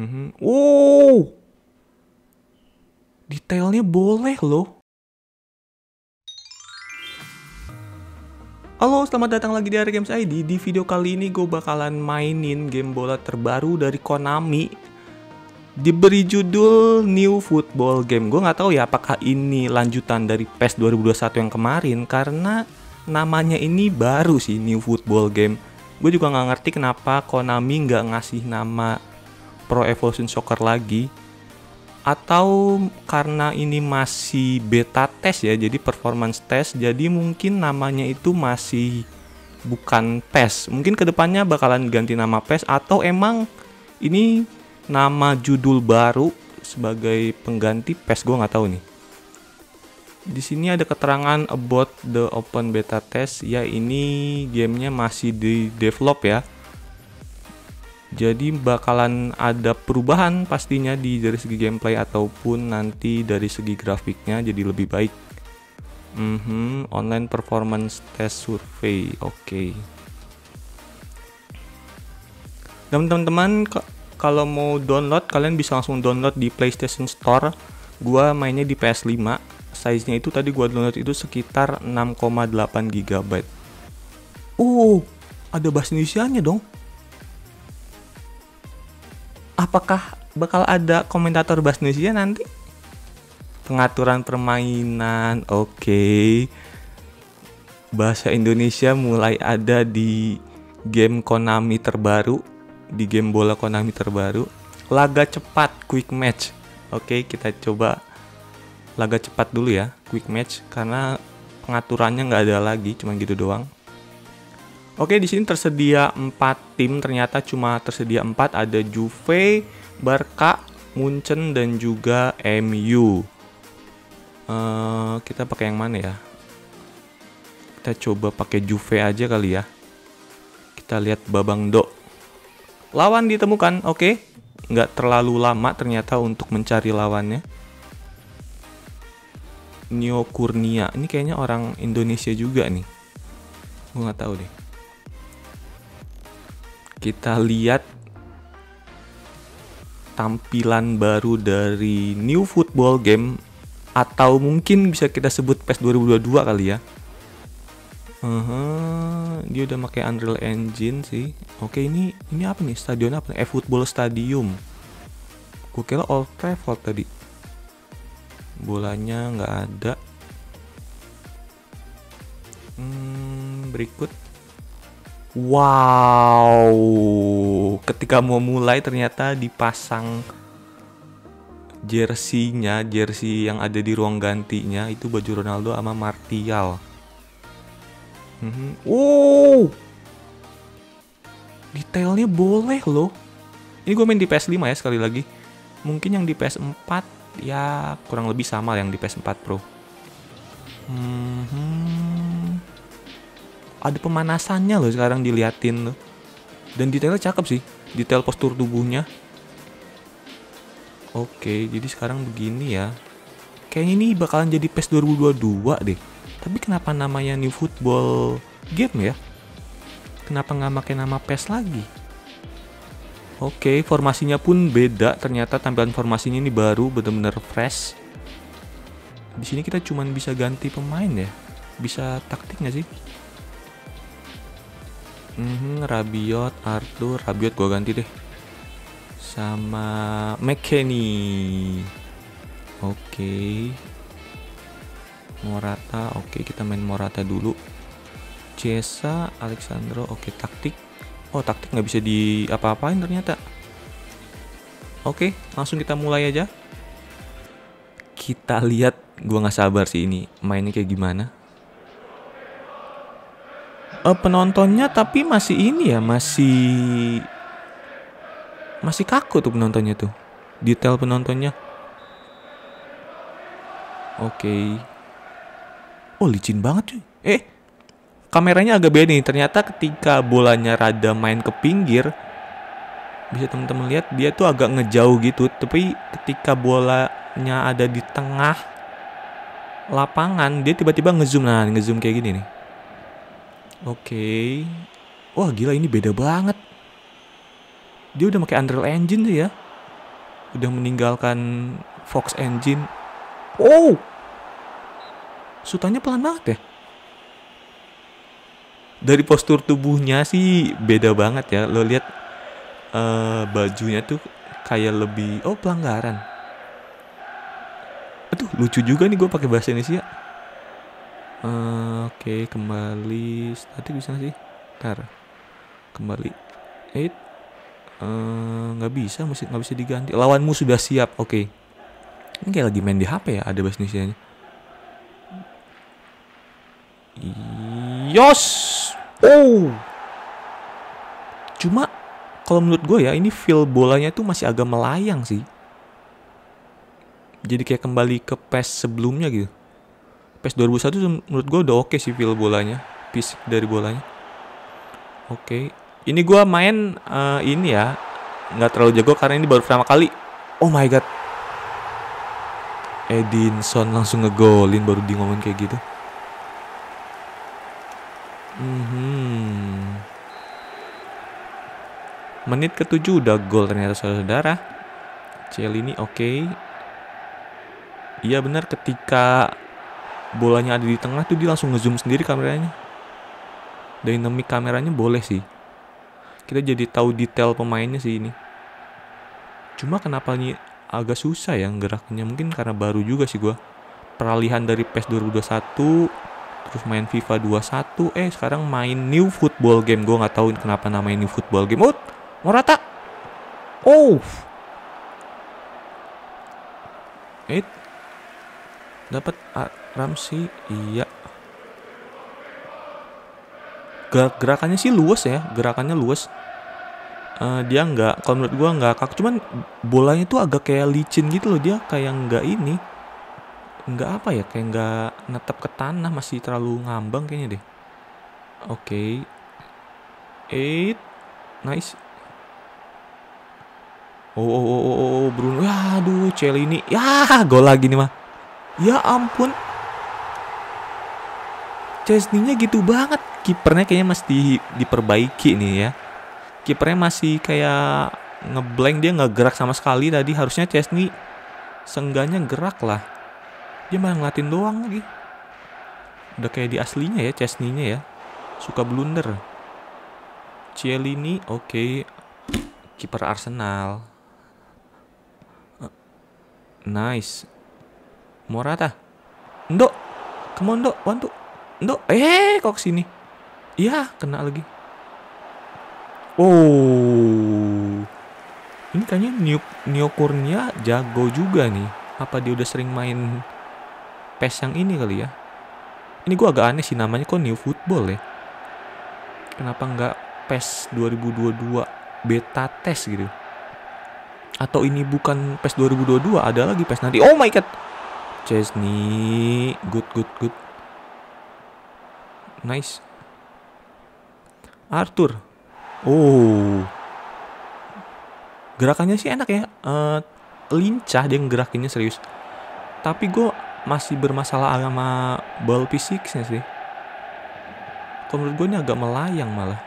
Hmm. Wow, detailnya boleh loh. Halo, selamat datang lagi di Area Games ID. Di video kali ini gue bakalan mainin game bola terbaru dari Konami. Diberi judul New Football Game. Gue nggak tahu ya apakah ini lanjutan dari PES 2021 yang kemarin karena namanya ini baru sih New Football Game. Gue juga nggak ngerti kenapa Konami nggak ngasih nama Pro Evolution Soccer lagi atau karena ini masih beta test ya jadi performance test jadi mungkin namanya itu masih bukan PES mungkin kedepannya bakalan ganti nama PES atau emang ini nama judul baru sebagai pengganti PES gue nggak tahu nih di sini ada keterangan about the open beta test ya ini gamenya masih di develop ya jadi bakalan ada perubahan pastinya di dari segi gameplay ataupun nanti dari segi grafiknya jadi lebih baik. Mm -hmm, online performance test survey. Oke. Okay. Dan teman-teman kalau mau download kalian bisa langsung download di PlayStation Store. Gua mainnya di PS5. Size-nya itu tadi gua download itu sekitar 6,8 GB. Uh, ada bahasa Indonesianya dong apakah bakal ada komentator bahasa Indonesia nanti? Pengaturan permainan, oke. Okay. Bahasa Indonesia mulai ada di game Konami terbaru, di game bola Konami terbaru. Laga cepat, quick match. Oke, okay, kita coba laga cepat dulu ya, quick match karena pengaturannya nggak ada lagi, cuma gitu doang. Oke, di sini tersedia 4 tim, ternyata cuma tersedia 4, ada Juve, Barca, Munchen, dan juga MU. Uh, eh, kita pakai yang mana ya? Kita coba pakai Juve aja kali ya. Kita lihat Babang Dok. Lawan ditemukan, oke. Okay. Nggak terlalu lama ternyata untuk mencari lawannya. Nio ini kayaknya orang Indonesia juga nih. Gue nggak tahu deh kita lihat tampilan baru dari new football game atau mungkin bisa kita sebut PES 2022 kali ya. Uh -huh. dia udah pakai Unreal Engine sih. Oke, ini ini apa nih? Stadion apa nih? E football Stadium. Gue kira all travel tadi. Bolanya nggak ada. Hmm, berikut Wow, ketika mau mulai ternyata dipasang jersinya, jersey yang ada di ruang gantinya itu baju Ronaldo sama Martial. Hmm, detailnya boleh loh. Ini gue main di PS5 ya sekali lagi. Mungkin yang di PS4 ya kurang lebih sama yang di PS4 Pro. Mm hmm ada pemanasannya loh sekarang diliatin loh. Dan detailnya cakep sih, detail postur tubuhnya. Oke, jadi sekarang begini ya. Kayaknya ini bakalan jadi PES 2022 deh. Tapi kenapa namanya New Football Game ya? Kenapa nggak pakai nama PES lagi? Oke, formasinya pun beda. Ternyata tampilan formasinya ini baru, bener-bener fresh. Di sini kita cuman bisa ganti pemain ya. Bisa taktik nggak sih? Hmm, Rabiot, Arthur, Rabiot gua ganti deh. Sama McKenny. Oke. Okay. Morata, oke okay, kita main Morata dulu. Cesa, Alexandro, oke okay, taktik. Oh taktik nggak bisa di apa-apain ternyata. Oke, okay, langsung kita mulai aja. Kita lihat, gua nggak sabar sih ini mainnya kayak gimana uh, penontonnya tapi masih ini ya masih masih kaku tuh penontonnya tuh detail penontonnya oke okay. oh licin banget cuy eh kameranya agak beda nih ternyata ketika bolanya rada main ke pinggir bisa teman-teman lihat dia tuh agak ngejauh gitu tapi ketika bolanya ada di tengah lapangan dia tiba-tiba ngezoom nah ngezoom kayak gini nih Oke. Okay. Wah gila ini beda banget. Dia udah pakai Unreal Engine tuh ya. Udah meninggalkan Fox Engine. Oh. Sutanya pelan banget ya. Dari postur tubuhnya sih beda banget ya. Lo lihat uh, bajunya tuh kayak lebih oh pelanggaran. Aduh lucu juga nih gue pakai bahasa Indonesia. Uh, Oke, okay, kembali tadi bisa sih? Ntar kembali. Eight eh, nggak bisa, masih nggak bisa diganti. Lawanmu sudah siap. Oke. Okay. Ini kayak lagi main di HP ya, ada bahasa Indonesia-nya. Yos. Oh. Cuma kalau menurut gue ya, ini feel bolanya tuh masih agak melayang sih. Jadi kayak kembali ke PES sebelumnya gitu PES 2001 menurut gue udah oke okay sih feel bolanya Peace dari bolanya oke okay. ini gue main uh, ini ya nggak terlalu jago karena ini baru pertama kali oh my god Edinson langsung ngegolin baru di ngomong kayak gitu mm -hmm. menit ketujuh udah gol ternyata saudara-saudara Ciel ini oke okay. Iya benar ketika bolanya ada di tengah tuh dia langsung ngezoom sendiri kameranya dynamic kameranya boleh sih kita jadi tahu detail pemainnya sih ini cuma kenapa ini agak susah ya geraknya mungkin karena baru juga sih gue peralihan dari PES 2021 terus main FIFA 21 eh sekarang main new football game gue nggak tahu kenapa namanya new football game oh rata, oh eh dapat ah, Ramsey iya Gerak gerakannya sih luas ya gerakannya luas uh, eh, dia nggak kalau menurut gue nggak kak cuman bolanya tuh agak kayak licin gitu loh dia kayak nggak ini nggak apa ya kayak nggak netap ke tanah masih terlalu ngambang kayaknya deh oke okay. eight nice oh oh oh oh, oh, oh Bruno aduh Cel ini ya gol lagi nih mah ya ampun Chesney-nya gitu banget. Kipernya kayaknya masih diperbaiki nih ya. Kipernya masih kayak ngeblank dia nggak gerak sama sekali tadi. Harusnya Chesney sengganya gerak lah. Dia malah ngelatin doang lagi. Udah kayak di aslinya ya Chesney-nya ya. Suka blunder. Cielini oke. Okay. Kiper Arsenal. Nice. Morata. Ndok. Come on, Ndok ndo eh kok sini? Iya, kena lagi. Oh. Ini kayaknya Neo, Neo Kurnia jago juga nih. Apa dia udah sering main PES yang ini kali ya? Ini gua agak aneh sih namanya kok New Football ya. Kenapa nggak PES 2022 beta test gitu? Atau ini bukan PES 2022, ada lagi PES nanti. Oh my god. Chesney, good good good. Nice. Arthur. Oh. Gerakannya sih enak ya. Uh, lincah dia ngerakinnya serius. Tapi gue masih bermasalah sama ball physicsnya sih. Kalau menurut gue ini agak melayang malah.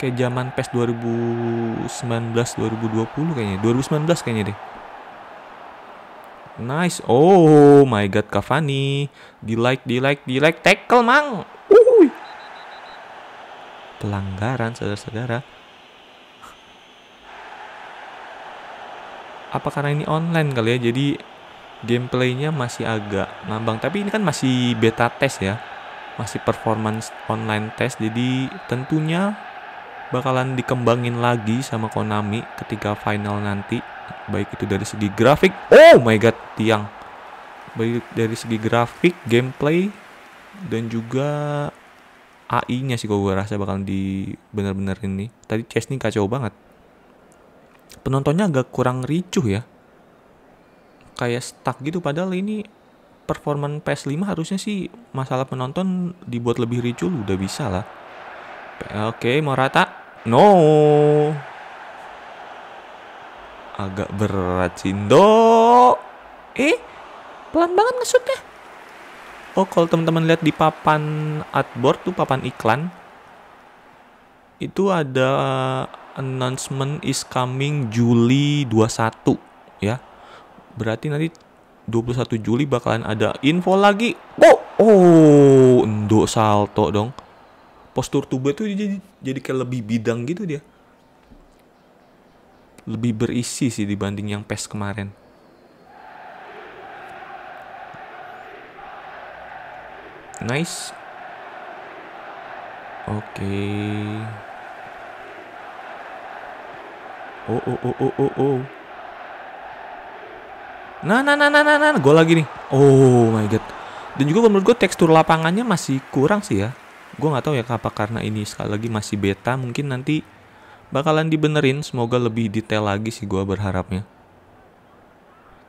Kayak zaman PES 2019 2020 kayaknya. 2019 kayaknya deh. Nice. Oh my god Cavani. Di like, di like, di like tackle, Mang pelanggaran saudara-saudara apa karena ini online kali ya jadi gameplaynya masih agak nambang. tapi ini kan masih beta test ya masih performance online test jadi tentunya bakalan dikembangin lagi sama Konami ketika final nanti baik itu dari segi grafik oh my god tiang baik dari segi grafik gameplay dan juga AI-nya sih kalau gue rasa bakal di bener-bener ini. Tadi Chess nih kacau banget. Penontonnya agak kurang ricuh ya. Kayak stuck gitu padahal ini performan PS5 harusnya sih masalah penonton dibuat lebih ricu udah bisa lah. Oke, mau rata? No. Agak berat Cindo. Eh, pelan banget ngesutnya. Oh, kalau teman-teman lihat di papan adboard tuh papan iklan itu ada announcement is coming Juli 21 ya. Berarti nanti 21 Juli bakalan ada info lagi. Oh, oh, endok salto dong. Postur tubuh itu jadi jadi kayak lebih bidang gitu dia. Lebih berisi sih dibanding yang PES kemarin. Nice. Oke. Okay. Oh oh oh oh oh oh. Nah nah nah nah nah nah, gol lagi nih. Oh my god. Dan juga menurut gue tekstur lapangannya masih kurang sih ya. Gue nggak tahu ya apa karena ini sekali lagi masih beta mungkin nanti bakalan dibenerin semoga lebih detail lagi sih gue berharapnya.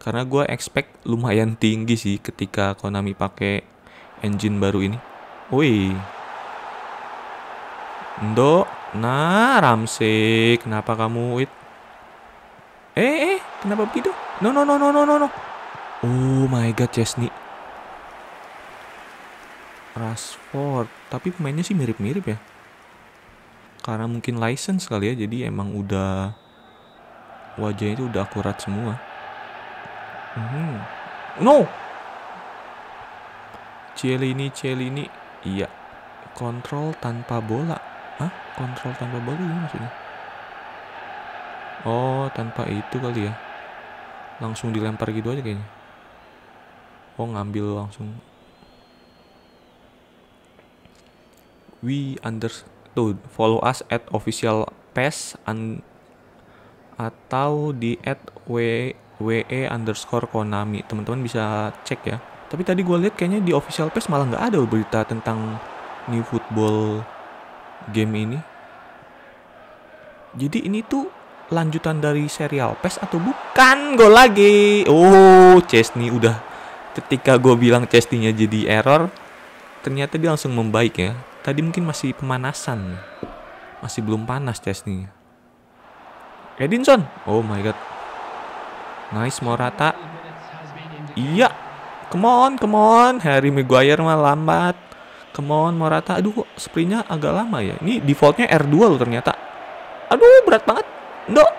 Karena gue expect lumayan tinggi sih ketika Konami pakai engine baru ini. Wih. Ndo. Nah, Ramsey. Kenapa kamu... Wait. Eh, eh, eh. Kenapa begitu? No, no, no, no, no, no, no. Oh my God, Chesney. Rashford. Tapi pemainnya sih mirip-mirip ya. Karena mungkin license kali ya, jadi emang udah wajahnya itu udah akurat semua. Mm -hmm. No, Cielini, Cielini. Iya. Kontrol tanpa bola. Hah? Kontrol tanpa bola gimana maksudnya? Oh, tanpa itu kali ya. Langsung dilempar gitu aja kayaknya. Oh, ngambil langsung. We understand tuh follow us at official pes and atau di at w we underscore konami teman-teman bisa cek ya tapi tadi gue lihat kayaknya di official page malah nggak ada berita tentang new football game ini. Jadi ini tuh lanjutan dari serial PES atau bukan? Gol lagi. Oh, Chesney udah ketika gue bilang Chesney-nya jadi error, ternyata dia langsung membaik ya. Tadi mungkin masih pemanasan. Masih belum panas Chesney. Edinson. Oh my god. Nice Morata. Iya, Come on, come on. Harry Maguire mah lambat. Come on, Morata. Aduh, sprintnya agak lama ya. Ini defaultnya R2 loh ternyata. Aduh, berat banget. Ndok.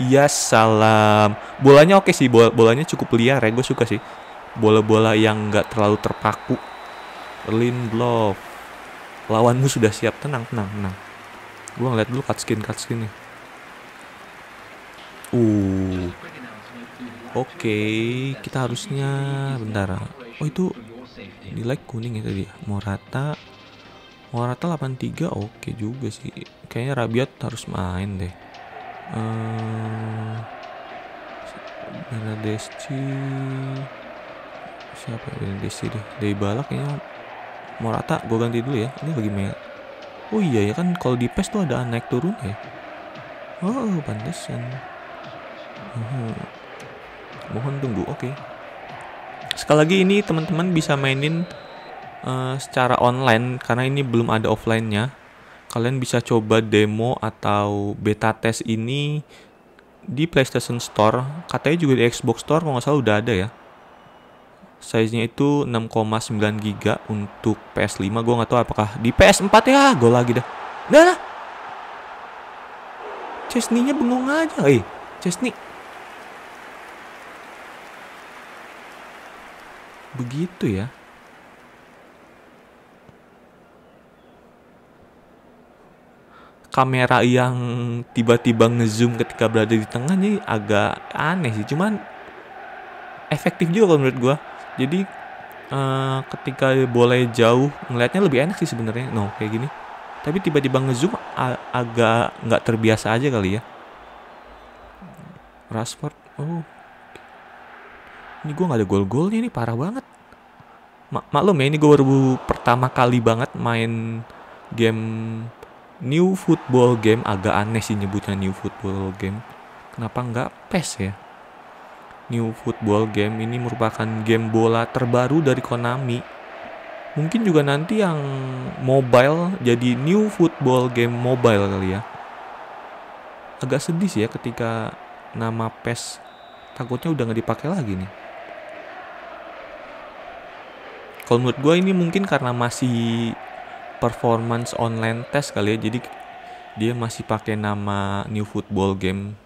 Iya, salam. Bolanya oke sih. bol bolanya cukup liar ya. Gue suka sih. Bola-bola yang nggak terlalu terpaku. lin Lindelof. Lawanmu sudah siap. Tenang, tenang, tenang. Gue ngeliat dulu cut skin, cut skin nih. Uh, Oke, kita harusnya bentar. Oh itu di like kuning itu dia. Morata Morata 83 oke juga sih. Kayaknya Rabiat harus main deh. Uh, siapa ya Benedeschi deh. Dybala kayaknya Morata gue ganti dulu ya. Ini lagi main. Oh iya ya kan kalau di PES tuh ada naik turun ya. Oh, pantesan. Uh hmm. -huh. Mohon tunggu. Oke. Okay. Sekali lagi ini teman-teman bisa mainin uh, secara online karena ini belum ada offline-nya. Kalian bisa coba demo atau beta test ini di PlayStation Store. Katanya juga di Xbox Store kalau nggak salah udah ada ya. Size-nya itu 6,9 giga untuk PS5. Gue nggak tahu apakah di PS4 ya. Ah, Gue lagi dah. Dah. Chesney-nya bengong aja. Eh, Chesney Begitu ya. Kamera yang tiba-tiba ngezoom ketika berada di tengah ini agak aneh sih, cuman efektif juga menurut gua. Jadi uh, ketika boleh jauh ngelihatnya lebih enak sih sebenarnya. No, kayak gini. Tapi tiba-tiba ngezoom agak nggak terbiasa aja kali ya. Rashford, oh ini gue gak ada gol-golnya nih, parah banget. Ma maklum ya, ini gue baru pertama kali banget main game new football game. Agak aneh sih nyebutnya new football game. Kenapa nggak PES ya? New football game ini merupakan game bola terbaru dari Konami. Mungkin juga nanti yang mobile jadi new football game mobile kali ya. Agak sedih sih ya ketika nama PES takutnya udah nggak dipakai lagi nih kalau menurut gue ini mungkin karena masih performance online test kali ya jadi dia masih pakai nama new football game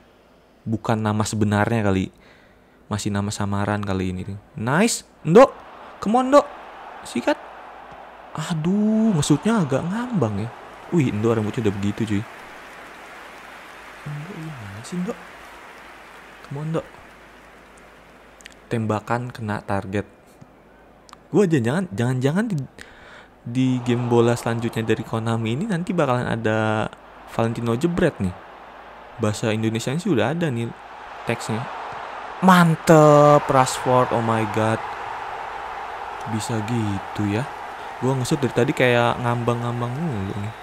bukan nama sebenarnya kali masih nama samaran kali ini nice Ndok come on Ndok sikat aduh maksudnya agak ngambang ya wih Ndok rambutnya udah begitu cuy Ndok gimana iya sih Ndok come on Ndok tembakan kena target Gue jangan jangan jangan di, di game bola selanjutnya dari Konami ini nanti bakalan ada Valentino Jebret nih. Bahasa Indonesia sih udah ada nih teksnya. Mantep Rashford, oh my god. Bisa gitu ya. Gue ngesut dari tadi kayak ngambang-ngambang mulu nih.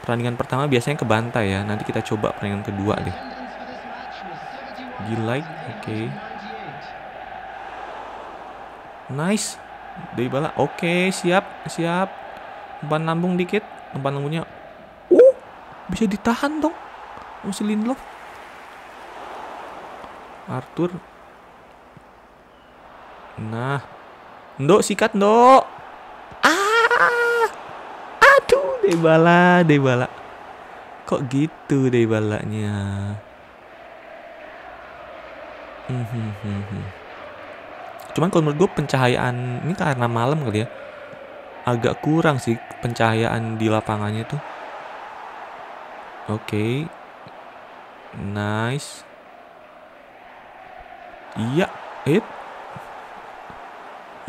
Pertandingan pertama biasanya ke bantai ya. Nanti kita coba pertandingan kedua deh. Gilike, oke. Okay. Nice. Dybala. Oke, siap, siap. Umpan lambung dikit. Umpan lambungnya. Uh, bisa ditahan dong. Masih Lindelof. Arthur. Nah. Ndok sikat, Ndok. Ah! Aduh, Dybala, Dybala. Kok gitu Dybalanya? Hmm, hmm, hmm, hmm cuman kalau menurut gue pencahayaan ini karena malam kali ya agak kurang sih pencahayaan di lapangannya tuh oke okay. nice iya it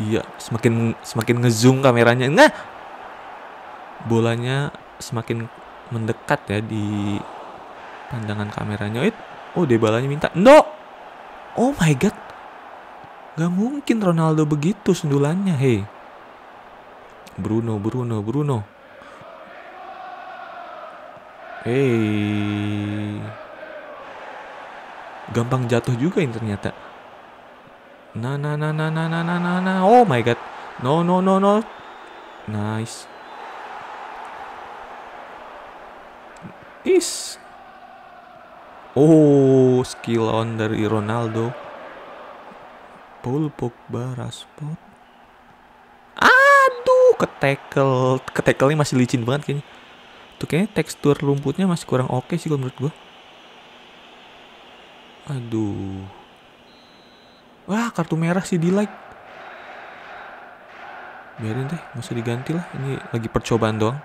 iya semakin semakin ngezoom kameranya nah bolanya semakin mendekat ya di pandangan kameranya it oh debalanya minta no oh my god Gak mungkin Ronaldo begitu sendulannya, hei. Bruno, Bruno, Bruno. Hei. Gampang jatuh juga ini ternyata. Nah, nah, nah, nah, nah, nah, nah, nah, nah. Oh my god. No, no, no, no. Nice. Is. Oh, skill on dari Ronaldo. Paul Pogba, Rashford. Aduh, ketekel, ketekelnya masih licin banget kayaknya. Tuh kayaknya tekstur rumputnya masih kurang oke okay sih kalau menurut gua. Aduh. Wah, kartu merah sih di like. Biarin deh, masa diganti lah. Ini lagi percobaan doang.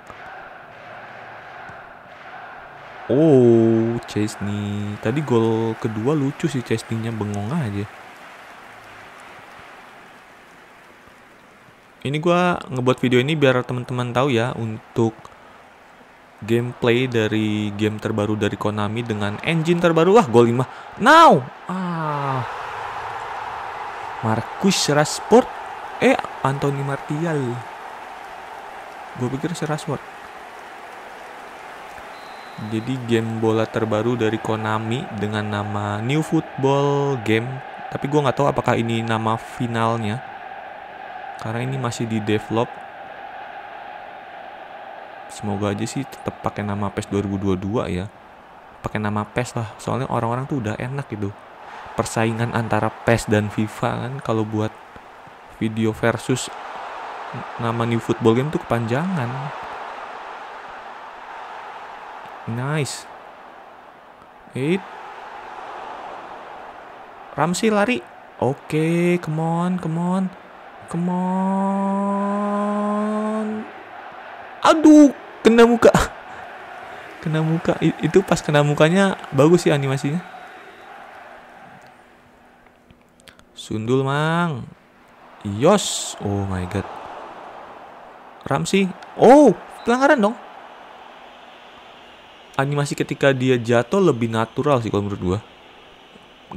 Oh, Chesney. Tadi gol kedua lucu sih Chesney-nya bengong aja. ini gue ngebuat video ini biar teman-teman tahu ya untuk gameplay dari game terbaru dari Konami dengan engine terbaru wah gol 5 now ah Marcus Rashford eh Anthony Martial gue pikir si Rashford jadi game bola terbaru dari Konami dengan nama New Football Game tapi gue nggak tahu apakah ini nama finalnya karena ini masih di develop semoga aja sih tetap pakai nama PES 2022 ya pakai nama PES lah soalnya orang-orang tuh udah enak gitu persaingan antara PES dan FIFA kan kalau buat video versus nama new football game tuh kepanjangan nice it Ramsey lari oke okay, come on come on Come on. Aduh, kena muka. Kena muka. Itu pas kena mukanya bagus sih animasinya. Sundul, Mang. Yos. Oh my god. ramsi, Oh, pelanggaran dong. Animasi ketika dia jatuh lebih natural sih kalau menurut gua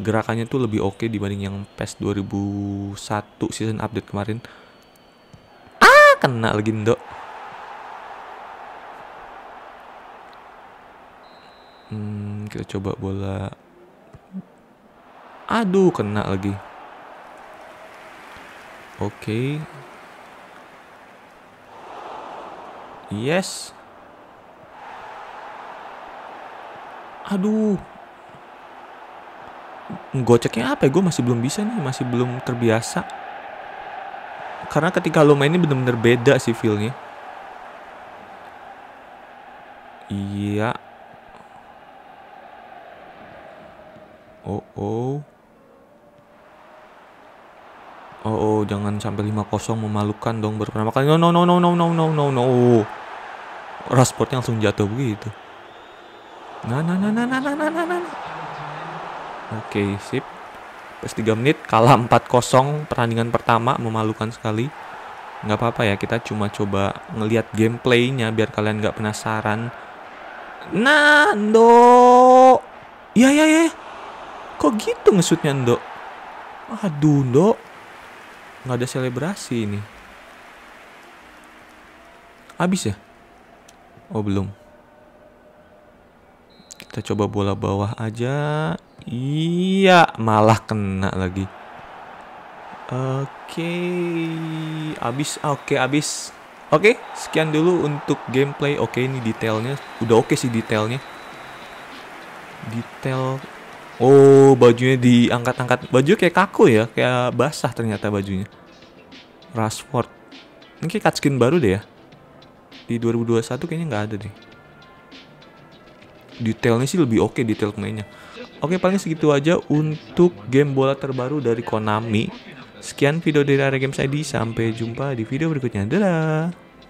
gerakannya tuh lebih oke okay dibanding yang PES 2001 season update kemarin. Ah, kena lagi Ndok. Hmm, kita coba bola. Aduh, kena lagi. Oke. Okay. Yes. Aduh goceknya apa ya gue masih belum bisa nih masih belum terbiasa karena ketika lo main ini bener-bener beda sih feelnya iya oh oh oh oh jangan sampai 5-0 memalukan dong baru pertama kali no no no no no no no no no oh. rasportnya langsung jatuh begitu nah nah nah nah nah nah nah nah Oke, okay, sip. Pas 3 menit kalah 4-0 pertandingan pertama memalukan sekali. Nggak apa-apa ya, kita cuma coba ngeliat gameplaynya biar kalian nggak penasaran. Nah, Ndo. Ya ya ya. Kok gitu ngesutnya, Ndo? Aduh, Ndo. Nggak ada selebrasi ini. Habis ya? Oh, belum. Kita coba bola bawah aja. Iya, malah kena lagi. Oke, okay. abis. Oke, okay, abis. Oke, okay, sekian dulu untuk gameplay. Oke, okay, ini detailnya. Udah oke okay sih detailnya. Detail. Oh, bajunya diangkat-angkat. Baju kayak kaku ya, kayak basah ternyata bajunya. Rashford. Ini kayak cutscene baru deh ya. Di 2021 kayaknya nggak ada deh. Detailnya sih lebih oke okay, detail pemainnya. Oke paling segitu aja untuk game bola terbaru dari Konami. Sekian video dari Area Games ID, sampai jumpa di video berikutnya. Dadah!